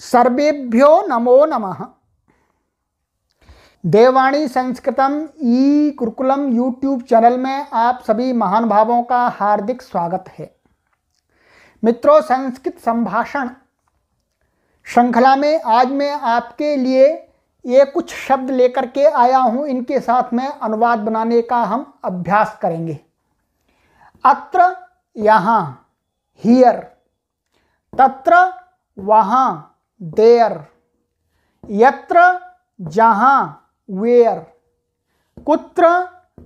सर्वेभ्यो नमो नमः देवाणी संस्कृतम ई कुरकुलम YouTube channel में आप सभी महानुभावों का हार्दिक स्वागत है मित्रों संस्कृत संभाषण श्रृंखला में आज मैं आपके लिए ये कुछ शब्द लेकर के आया हूँ इनके साथ में अनुवाद बनाने का हम अभ्यास करेंगे अत्र यहाँ हियर तत्र वहाँ देयर यत्र जहाँ वेयर कुत्र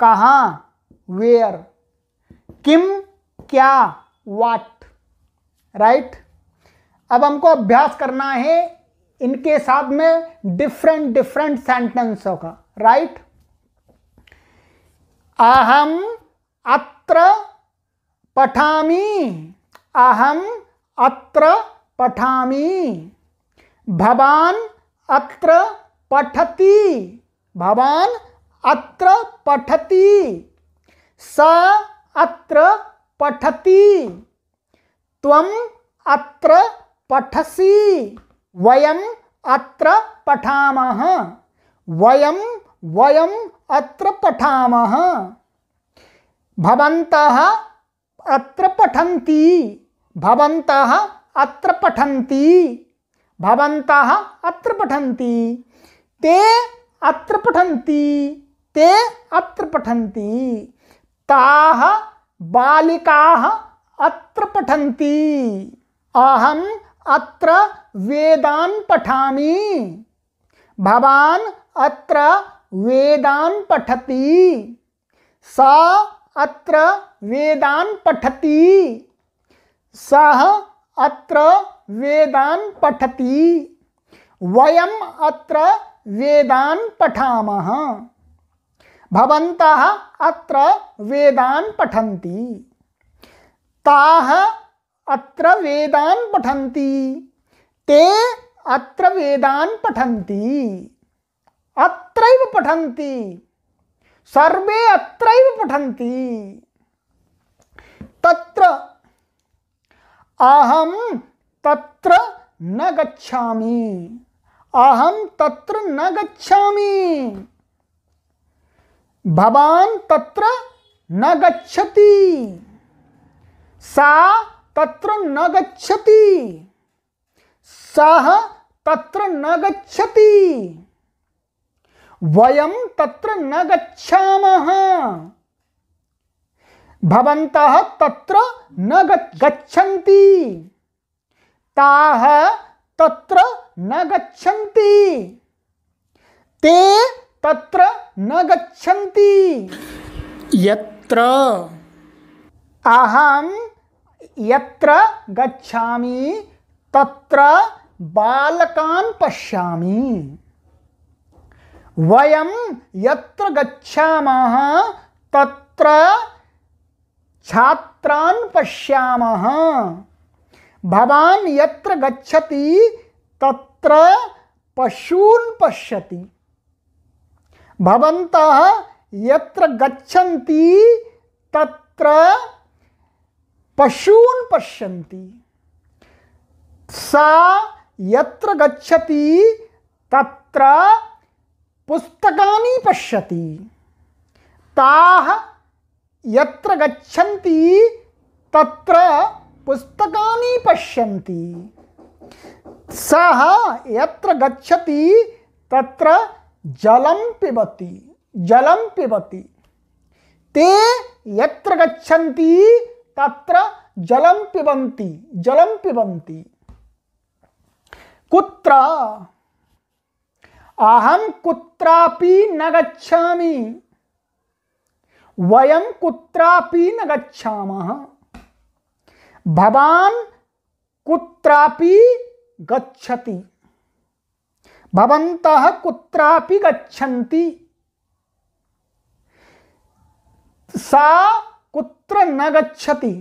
कहाँ वेयर किम क्या वाट राइट अब हमको अभ्यास करना है इनके साथ में डिफरेंट डिफरेंट सेंटेंसों का राइट अहम अत्र पठामी अहम अत्र पठामी भवान अत्र पठती भवान अत्र पठती स अत्र पठती त्वम अत्र पठसी वयम अत्र पठामः वयम वयम अत्र पठामः भवन्तः अत्र पठन्ति भवन्तः अत्र पठन्ति भवन्तः अत्र पठन्ति ते अत्र पठन्ति ते अत्र पठन्ति ताः बालिकाः अत्र पठन्ति अहम् अत्र वेदान् पठामि भवान् अत्र वेदान् पठति सा अत्र वेदान् पठति सः अत्र वेदान पठती वयम अत्र वेदान पठामः भवन्तः अत्र वेदान पठन्ति ताः अत्र वेदान पठन्ति ते अत्र वेदान पठन्ति अत्रैव पठन्ति सर्वे अत्रैव पठन्ति तत्र अहं तत्र न गच्छामि अहम तत्र न गच्छामि भवान तत्र न गच्छति सा तत्र न गच्छति सः तत्र न गच्छति वयम तत्र न गच्छामः भवन्तः तत्र न गच्छन्ति ताह तत्र न गच्छन्ति ते तत्र न गच्छन्ति यत्र अहं यत्र गच्छामि तत्र बालकान् पश्यामि वयं यत्र गच्छामः तत्र छात्रान् पश्यामः भवान यत्र गच्छति तत्र पशून पश्यति भवन्तः यत्र गच्छन्ति तत्र पशून पश्यन्ति सा यत्र गच्छति तत्र पुस्तकानि पश्यति ताः यत्र गच्छन्ति तत्र पुस्तकानि पश्यन्ति सः यत्र गच्छति तत्र जलं पिबति जलं पिबति ते यत्र गच्छन्ति तत्र जलं पिबन्ति जलं पिबन्ति कुत्र अहं कुत्रापि न गच्छामि वयं कुत्रापि न गच्छामः भवान कुत्रापि गच्छति भवन्तः कुत्रापि गच्छन्ति सा कुत्र न गच्छति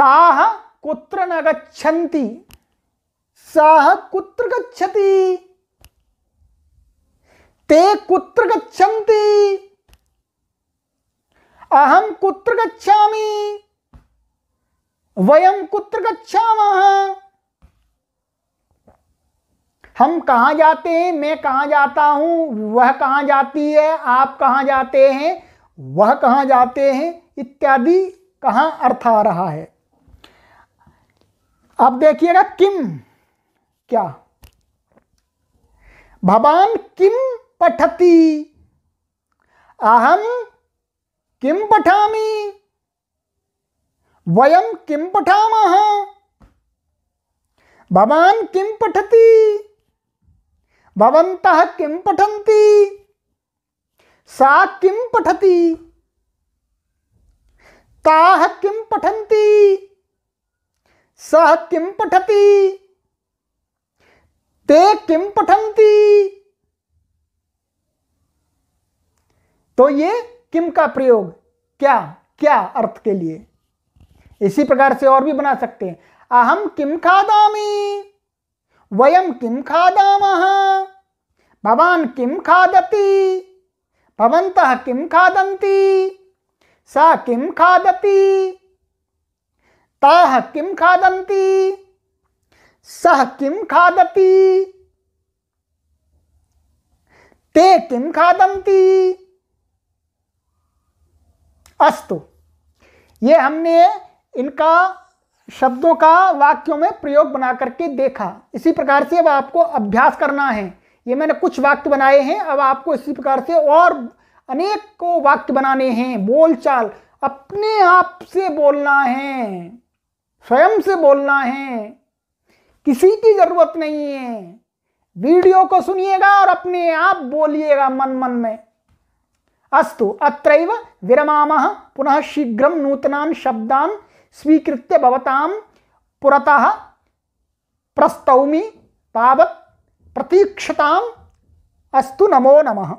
ताः कुत्र न गच्छन्ति सः कुत्र गच्छति ते कुत्र गच्छन्ति अहं कुत्र गच्छामि वयम कुत्र गच्छामः हम कहां जाते हैं मैं कहां जाता हूं वह कहां जाती है आप कहां जाते हैं वह कहां जाते हैं इत्यादि कहां अर्थ आ रहा है अब देखिएगा किम क्या भवान किम पठती अहम किम पठामी वयम किम पठामः भवान किम पठति भवन्तः किम पठन्ति सा किम पठति ताः किम पठन्ति सः किम पठति ते किम पठन्ति तो ये किम का प्रयोग क्या क्या अर्थ के लिए इसी प्रकार से और भी बना सकते हैं अहम किम खादामी वयम किम खादाम भवान किम खादती भवंत किम खादंती सा किम खादती ताह किम खादंती सह किम खादती ते किम खादंती अस्तु ये हमने इनका शब्दों का वाक्यों में प्रयोग बना करके देखा इसी प्रकार से अब आपको अभ्यास करना है ये मैंने कुछ वाक्य बनाए हैं अब आपको इसी प्रकार से और अनेक को वाक्य बनाने हैं बोलचाल अपने आप से बोलना है स्वयं से बोलना है किसी की जरूरत नहीं है वीडियो को सुनिएगा और अपने आप बोलिएगा मन मन में अस्तु अत्र विरमा पुनः शीघ्र नूतना शब्दान स्वीकृत्य भवतां पुरतः प्रस्तौमी तावत् प्रतीक्षता अस्तु नमो नमः